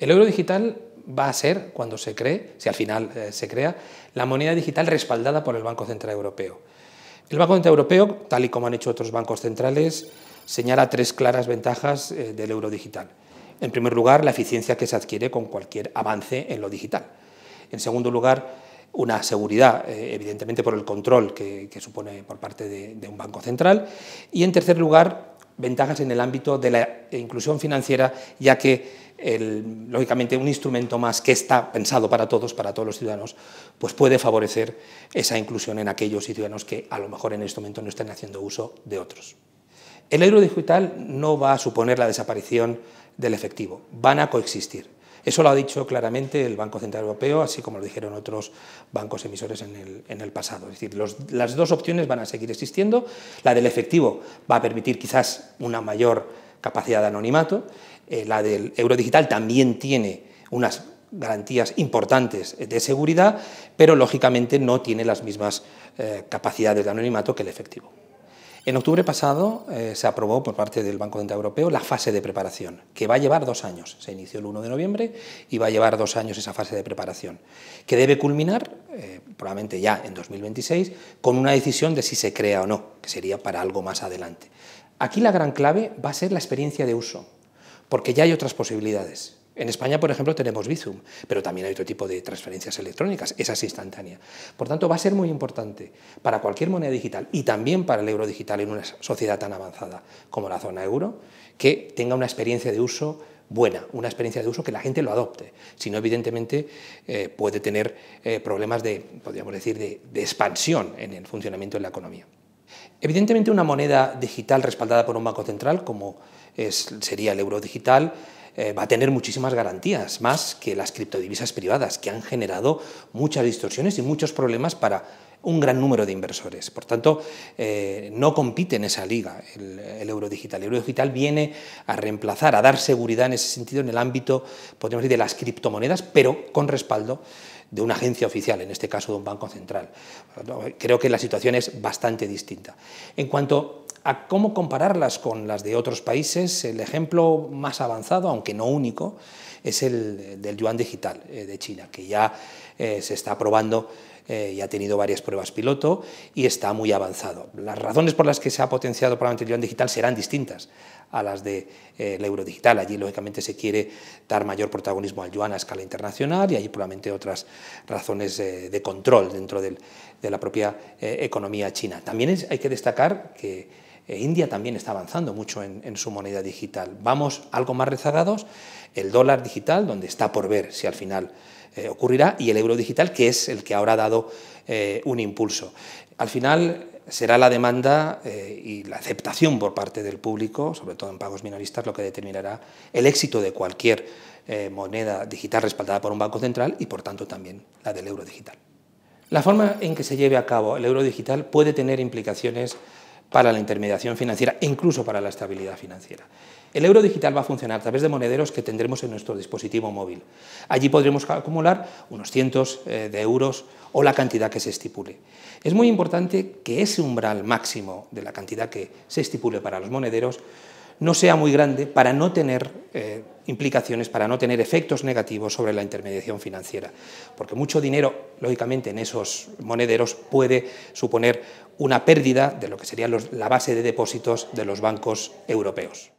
El euro digital va a ser, cuando se cree, si al final eh, se crea, la moneda digital respaldada por el Banco Central Europeo. El Banco Central Europeo, tal y como han hecho otros bancos centrales, señala tres claras ventajas eh, del euro digital. En primer lugar, la eficiencia que se adquiere con cualquier avance en lo digital. En segundo lugar, una seguridad, eh, evidentemente por el control que, supone por parte de un banco central. Y en tercer lugar, ventajas en el ámbito de la inclusión financiera, ya que, lógicamente, un instrumento más que está pensado para todos, para todos los ciudadanos, pues puede favorecer esa inclusión en aquellos ciudadanos que a lo mejor en este momento no estén haciendo uso de otros. El euro digital no va a suponer la desaparición del efectivo, van a coexistir. Eso lo ha dicho claramente el Banco Central Europeo, así como lo dijeron otros bancos emisores en el, pasado. Es decir, las dos opciones van a seguir existiendo. La del efectivo va a permitir quizás una mayor capacidad de anonimato. Eh, la del euro digital también tiene unas garantías importantes de seguridad, pero lógicamente no tiene las mismas eh, capacidades de anonimato que el efectivo. En octubre pasado eh, se aprobó por parte del Banco Central Europeo la fase de preparación, que va a llevar dos años. Se inició el 1 de noviembre y va a llevar dos años esa fase de preparación, que debe culminar, eh, probablemente ya en 2026, con una decisión de si se crea o no, que sería para algo más adelante. Aquí la gran clave va a ser la experiencia de uso, porque ya hay otras posibilidades. En España, por ejemplo, tenemos Bizum, pero también hay otro tipo de transferencias electrónicas, esas instantáneas. Por tanto, va a ser muy importante para cualquier moneda digital y también para el euro digital en una sociedad tan avanzada como la zona euro, que tenga una experiencia de uso buena, una experiencia de uso que la gente lo adopte. Si no, evidentemente, eh, puede tener eh, problemas de, podríamos decir, de, expansión en el funcionamiento de la economía. Evidentemente, una moneda digital respaldada por un banco central, como sería el euro digital, eh, va a tener muchísimas garantías, más que las criptodivisas privadas, que han generado muchas distorsiones y muchos problemas para un gran número de inversores. Por tanto, eh, no compite en esa liga el, el, euro digital. El euro digital viene a reemplazar, a dar seguridad en ese sentido en el ámbito, podríamos decir, de las criptomonedas, pero con respaldo de una agencia oficial, en este caso de un banco central. Creo que la situación es bastante distinta. En cuanto a cómo compararlas con las de otros países, el ejemplo más avanzado, aunque no único, es el del yuan digital eh, de China, que ya eh, se está probando eh, y ha tenido varias pruebas piloto y está muy avanzado. Las razones por las que se ha potenciado probablemente el yuan digital serán distintas a las del de, euro digital. Allí, lógicamente, se quiere dar mayor protagonismo al yuan a escala internacional y hay probablemente otras razones de control dentro de la propia economía china. También hay que destacar que eh, India también está avanzando mucho en, su moneda digital. Vamos algo más rezagados, el dólar digital, donde está por ver si al final eh, ocurrirá, y el euro digital, que es el que ahora ha dado eh, un impulso. Al final será la demanda y la aceptación por parte del público, sobre todo en pagos minoristas, lo que determinará el éxito de cualquier moneda digital respaldada por un banco central y, por tanto, también la del euro digital. La forma en que se lleve a cabo el euro digital puede tener implicaciones para la intermediación financiera e incluso para la estabilidad financiera. El euro digital va a funcionar a través de monederos que tendremos en nuestro dispositivo móvil. Allí podremos acumular unos cientos eh, de euros o la cantidad que se estipule. Es muy importante que ese umbral máximo de la cantidad que se estipule para los monederos no sea muy grande para no tener eh, implicaciones, para no tener efectos negativos sobre la intermediación financiera. Porque mucho dinero, lógicamente, en esos monederos puede suponer una pérdida de lo que sería la base de depósitos de los bancos europeos.